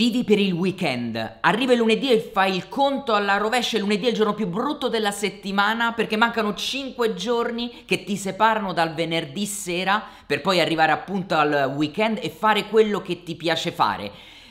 Vivi per il weekend. Arriva il lunedì e fai il conto alla rovescia. Il lunedì è il giorno più brutto della settimana perché mancano 5 giorni che ti separano dal venerdì sera per poi arrivare appunto al weekend e fare quello che ti piace fare.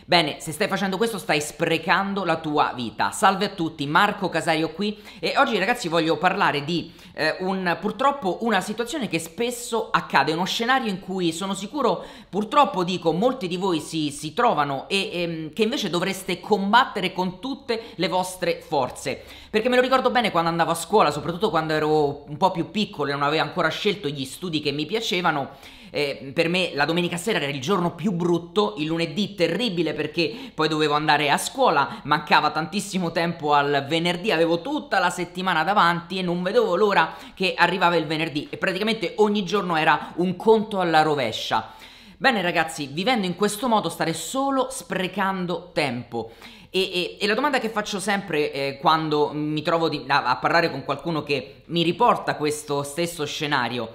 Bene, se stai facendo questo stai sprecando la tua vita. Salve a tutti, Marco Casario qui e oggi ragazzi voglio parlare di eh, un, purtroppo una situazione che spesso accade, uno scenario in cui sono sicuro purtroppo dico molti di voi si, si trovano e, e ehm, che invece dovreste combattere con tutte le vostre forze. Perché me lo ricordo bene quando andavo a scuola, soprattutto quando ero un po' più piccolo e non avevo ancora scelto gli studi che mi piacevano eh, per me la domenica sera era il giorno più brutto, il lunedì terribile perché poi dovevo andare a scuola, mancava tantissimo tempo al venerdì, avevo tutta la settimana davanti e non vedevo l'ora che arrivava il venerdì e praticamente ogni giorno era un conto alla rovescia. Bene ragazzi, vivendo in questo modo stare solo sprecando tempo. E, e, e, la domanda che faccio sempre eh, quando mi trovo di, a, a parlare con qualcuno che mi riporta questo stesso scenario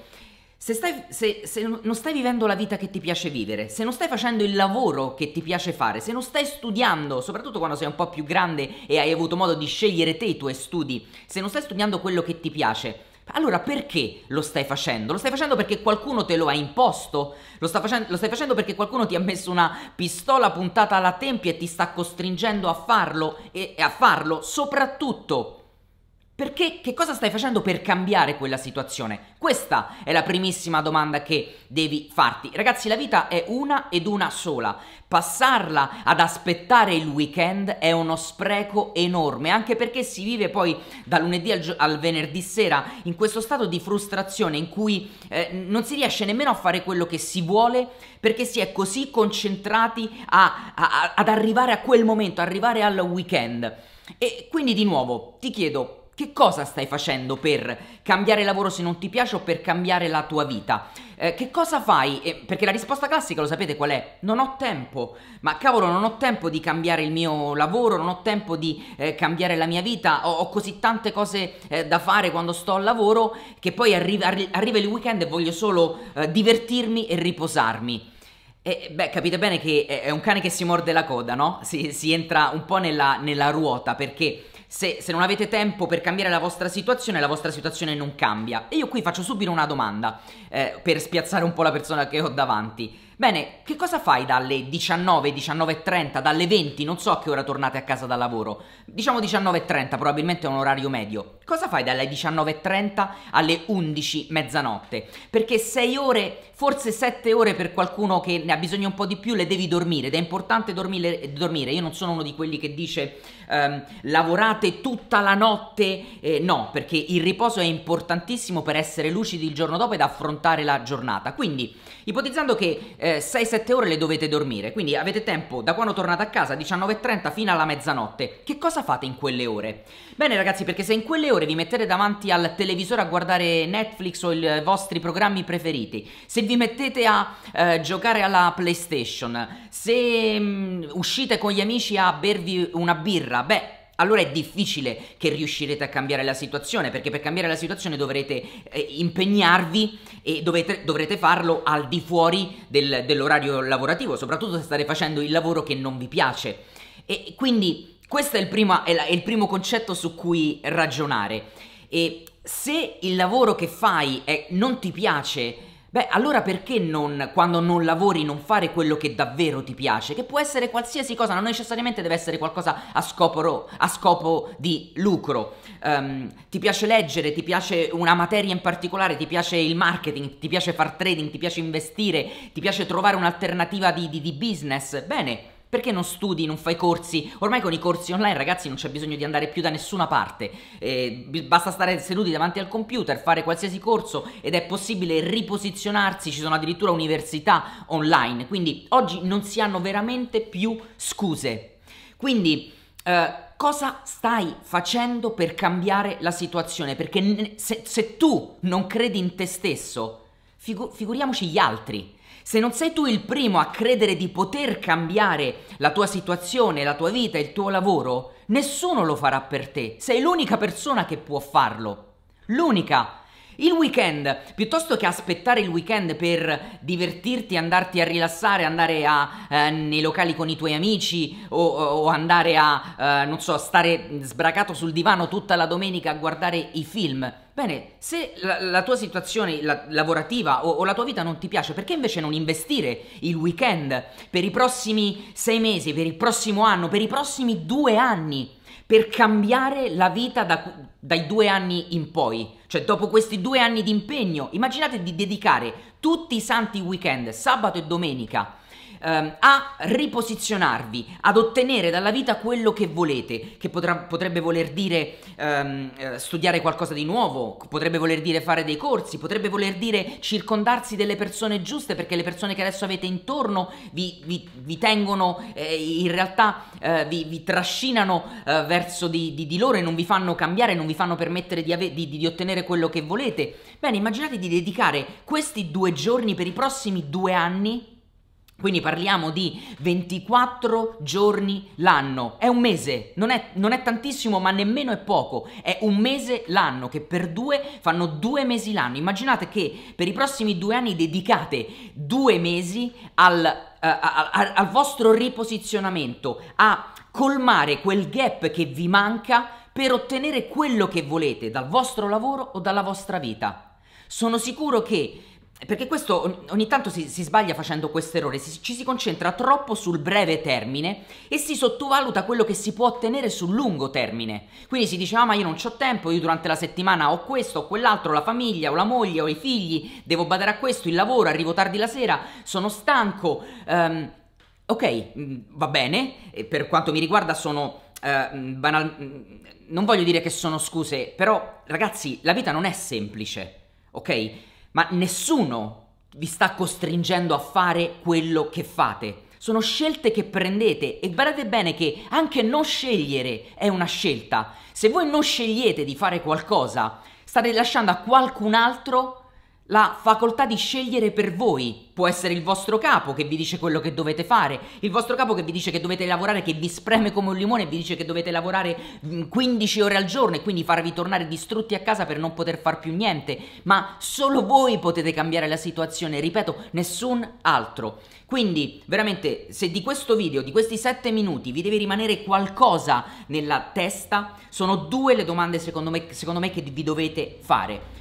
se, stai, se, se, non stai vivendo la vita che ti piace vivere, se non stai facendo il lavoro che ti piace fare, se non stai studiando, soprattutto quando sei un po' più grande e hai avuto modo di scegliere te i tuoi studi, se non stai studiando quello che ti piace, allora perché lo stai facendo? Lo stai facendo perché qualcuno te lo ha imposto? Lo, sta facendo, lo stai facendo perché qualcuno ti ha messo una pistola puntata alla tempia e ti sta costringendo a farlo? e, e a farlo soprattutto perché che cosa stai facendo per cambiare quella situazione? Questa è la primissima domanda che devi farti. Ragazzi, la vita è una ed una sola. Passarla ad aspettare il weekend è uno spreco enorme, anche perché si vive poi da lunedì al, gio- al venerdì sera in questo stato di frustrazione in cui eh, non si riesce nemmeno a fare quello che si vuole perché si è così concentrati a, a, ad arrivare a quel momento, arrivare al weekend. E quindi di nuovo ti chiedo che cosa stai facendo per cambiare lavoro se non ti piace o per cambiare la tua vita? Eh, che cosa fai? Eh, perché la risposta classica lo sapete qual è? Non ho tempo. Ma cavolo, non ho tempo di cambiare il mio lavoro, non ho tempo di eh, cambiare la mia vita, ho, ho così tante cose eh, da fare quando sto al lavoro che poi arri- arri- arriva il weekend e voglio solo eh, divertirmi e riposarmi. E, beh, capite bene che è un cane che si morde la coda, no? Si, si entra un po' nella, nella ruota perché se, se non avete tempo per cambiare la vostra situazione, la vostra situazione non cambia. E io qui faccio subito una domanda eh, per spiazzare un po' la persona che ho davanti. Bene, che cosa fai dalle 19, 19.30, dalle 20? Non so a che ora tornate a casa dal lavoro. Diciamo 19.30, probabilmente è un orario medio. Cosa fai dalle 19.30 alle 11, mezzanotte? Perché 6 ore, forse 7 ore per qualcuno che ne ha bisogno un po' di più, le devi dormire ed è importante dormire. dormire. Io non sono uno di quelli che dice ehm, lavorate tutta la notte, eh, no, perché il riposo è importantissimo per essere lucidi il giorno dopo ed affrontare la giornata. Quindi, ipotizzando che eh, eh, 6-7 ore le dovete dormire, quindi avete tempo da quando tornate a casa 19.30 fino alla mezzanotte. Che cosa fate in quelle ore? Bene ragazzi, perché se in quelle ore vi mettete davanti al televisore a guardare Netflix o i vostri programmi preferiti, se vi mettete a eh, giocare alla PlayStation, se mh, mm, uscite con gli amici a bervi una birra, beh, allora è difficile che riuscirete a cambiare la situazione, perché per cambiare la situazione dovrete eh, impegnarvi e dovete, dovrete farlo al di fuori del, dell'orario lavorativo, soprattutto se state facendo il lavoro che non vi piace. E quindi questo è il, prima, è la, è il primo concetto su cui ragionare. E se il lavoro che fai è, non ti piace, Beh, allora perché non, quando non lavori, non fare quello che davvero ti piace? Che può essere qualsiasi cosa, non necessariamente deve essere qualcosa a scopo, ro, a scopo di lucro. Um, ti piace leggere, ti piace una materia in particolare, ti piace il marketing, ti piace far trading, ti piace investire, ti piace trovare un'alternativa di, di, di business. Bene, perché non studi, non fai corsi? Ormai con i corsi online, ragazzi, non c'è bisogno di andare più da nessuna parte. Eh, basta stare seduti davanti al computer, fare qualsiasi corso ed è possibile riposizionarsi. Ci sono addirittura università online. Quindi oggi non si hanno veramente più scuse. Quindi. Eh, cosa stai facendo per cambiare la situazione? Perché se, se tu non credi in te stesso, figu- figuriamoci gli altri. Se non sei tu il primo a credere di poter cambiare la tua situazione, la tua vita, il tuo lavoro, nessuno lo farà per te. Sei l'unica persona che può farlo. L'unica persona. Il weekend, piuttosto che aspettare il weekend per divertirti, andarti a rilassare, andare a, eh, nei locali con i tuoi amici o, o andare a, eh, non so, stare sbracato sul divano tutta la domenica a guardare i film. Bene, se la, la tua situazione la, lavorativa o, o, la tua vita non ti piace, perché invece non investire il weekend per i prossimi sei mesi, per il prossimo anno, per i prossimi due anni? per cambiare la vita da, dai due anni in poi. Cioè, dopo questi due anni di impegno, immaginate di dedicare tutti i santi weekend, sabato e domenica, ehm, a riposizionarvi, ad ottenere dalla vita quello che volete, che potrà, potrebbe voler dire ehm, eh, studiare qualcosa di nuovo, potrebbe voler dire fare dei corsi, potrebbe voler dire circondarsi delle persone giuste perché le persone che adesso avete intorno vi, vi, vi tengono, eh, in realtà eh, vi, vi, trascinano eh, verso di, di, di, loro e non vi fanno cambiare, non vi fanno permettere di, ave- di ottenere quello che volete. Bene, immaginate di dedicare questi due giorni per i prossimi due anni quindi parliamo di 24 giorni l'anno, è un mese, non è, non è, tantissimo ma nemmeno è poco, è un mese l'anno che per due fanno due mesi l'anno. Immaginate che per i prossimi due anni dedicate due mesi al, uh, eh, al, al vostro riposizionamento, a colmare quel gap che vi manca per ottenere quello che volete dal vostro lavoro o dalla vostra vita. Sono sicuro che perché questo ogni tanto si, si sbaglia facendo questo errore, ci si concentra troppo sul breve termine e si sottovaluta quello che si può ottenere sul lungo termine. Quindi si dice ah ma io non ho tempo, io durante la settimana ho questo, ho quell'altro, ho la famiglia, ho la moglie, ho i figli, devo badare a questo, il lavoro, arrivo tardi la sera, sono stanco. Um, ok, mm, va bene, per quanto mi riguarda sono... Uh, banal... Mm, non voglio dire che sono scuse, però ragazzi la vita non è semplice, ok? ma nessuno vi sta costringendo a fare quello che fate. Sono scelte che prendete e guardate bene che anche non scegliere è una scelta. Se voi non scegliete di fare qualcosa, state lasciando a qualcun altro la facoltà di scegliere per voi può essere il vostro capo che vi dice quello che dovete fare, il vostro capo che vi dice che dovete lavorare, che vi spreme come un limone e vi dice che dovete lavorare 15 mm, ore al giorno e quindi farvi tornare distrutti a casa per non poter far più niente, ma solo voi potete cambiare la situazione, ripeto, nessun altro. Quindi veramente se di questo video, di questi 7 minuti, vi deve rimanere qualcosa nella testa, sono due le domande secondo me, secondo me che vi dovete fare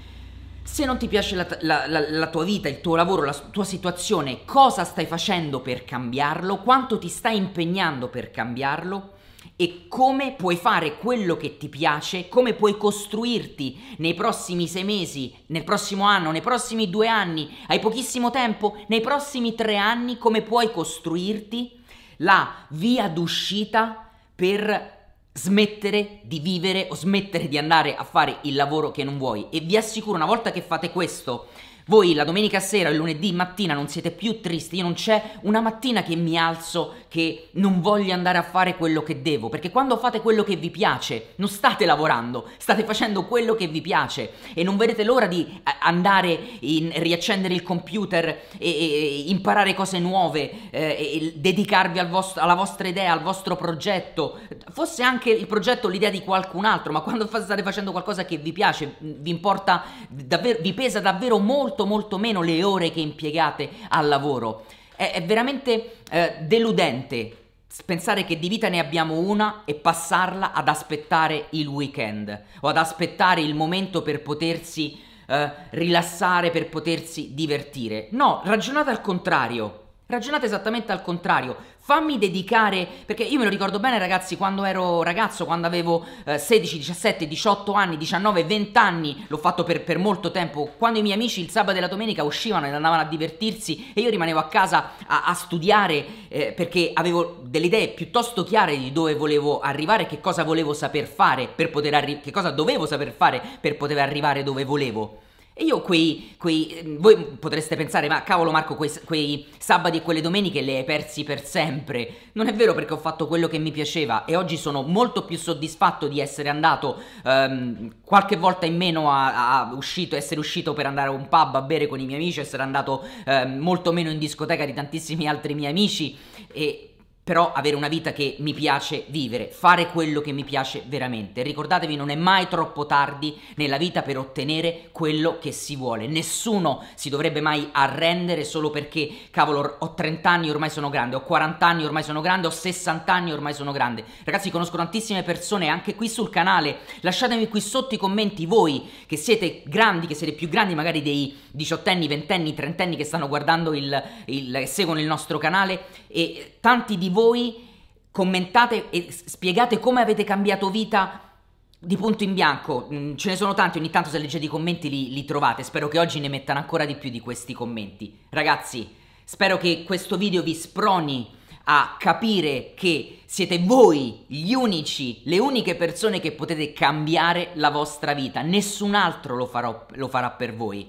se non ti piace la, la, la, la, tua vita, il tuo lavoro, la tua situazione, cosa stai facendo per cambiarlo, quanto ti stai impegnando per cambiarlo e come puoi fare quello che ti piace, come puoi costruirti nei prossimi sei mesi, nel prossimo anno, nei prossimi due anni, hai pochissimo tempo, nei prossimi tre anni, come puoi costruirti la via d'uscita per smettere di vivere o smettere di andare a fare il lavoro che non vuoi. E vi assicuro, una volta che fate questo, voi la domenica sera, il lunedì mattina non siete più tristi, io non c'è una mattina che mi alzo che non voglio andare a fare quello che devo, perché quando fate quello che vi piace non state lavorando, state facendo quello che vi piace e non vedete l'ora di eh, andare, in, riaccendere il computer, e, e imparare cose nuove, eh, dedicarvi al vostro, alla vostra idea, al vostro progetto, fosse anche il progetto l'idea di qualcun altro, ma quando state facendo qualcosa che vi piace, vi importa, davvero, vi pesa davvero molto molto molto meno le ore che impiegate al lavoro. È, è veramente eh, deludente pensare che di vita ne abbiamo una e passarla ad aspettare il weekend o ad aspettare il momento per potersi eh, rilassare, per potersi divertire. No, ragionate al contrario. Ragionate esattamente al contrario, fammi dedicare, perché io me lo ricordo bene ragazzi quando ero ragazzo, quando avevo eh, 16, 17, 18 anni, 19, 20 anni, l'ho fatto per, per, molto tempo, quando i miei amici il sabato e la domenica uscivano ed andavano a divertirsi e io rimanevo a casa a, a studiare eh, perché avevo delle idee piuttosto chiare di dove volevo arrivare, che cosa volevo saper fare per poter arri- che cosa dovevo saper fare per poter arrivare dove volevo. E io quei, quei, ehm, Voi potreste pensare, ma cavolo Marco, quei, quei sabati e quelle domeniche le hai persi per sempre. Non è vero perché ho fatto quello che mi piaceva e oggi sono molto più soddisfatto di essere andato ehm, qualche volta in meno a, a uscito, essere uscito per andare a un pub a bere con i miei amici, essere andato ehm, molto meno in discoteca di tantissimi altri miei amici e però avere una vita che mi piace vivere, fare quello che mi piace veramente. Ricordatevi, non è mai troppo tardi nella vita per ottenere quello che si vuole. Nessuno si dovrebbe mai arrendere solo perché, cavolo, ho 30 anni ormai sono grande, ho 40 anni ormai sono grande, ho 60 anni ormai sono grande. Ragazzi, conosco tantissime persone anche qui sul canale. Lasciatemi qui sotto i commenti voi che siete grandi, che siete più grandi magari dei diciottenni, ventenni, trentenni che stanno guardando il, il seguono il nostro canale e tanti di voi commentate e spiegate come avete cambiato vita di punto in bianco. Mm, ce ne sono tanti, ogni tanto se leggete i commenti li, li trovate. Spero che oggi ne mettano ancora di più di questi commenti. Ragazzi, spero che questo video vi sproni a capire che siete voi gli unici, le uniche persone che potete cambiare la vostra vita. Nessun altro lo, farò, lo farà per voi.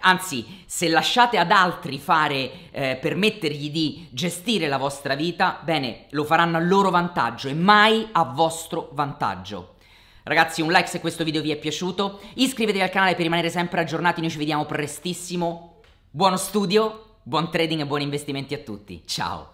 Anzi, se lasciate ad altri fare, eh, permettergli di gestire la vostra vita, bene, lo faranno a loro vantaggio e mai a vostro vantaggio. Ragazzi, un like se questo video vi è piaciuto, iscrivetevi al canale per rimanere sempre aggiornati, noi ci vediamo prestissimo. Buono studio, buon trading e buoni investimenti a tutti. Ciao!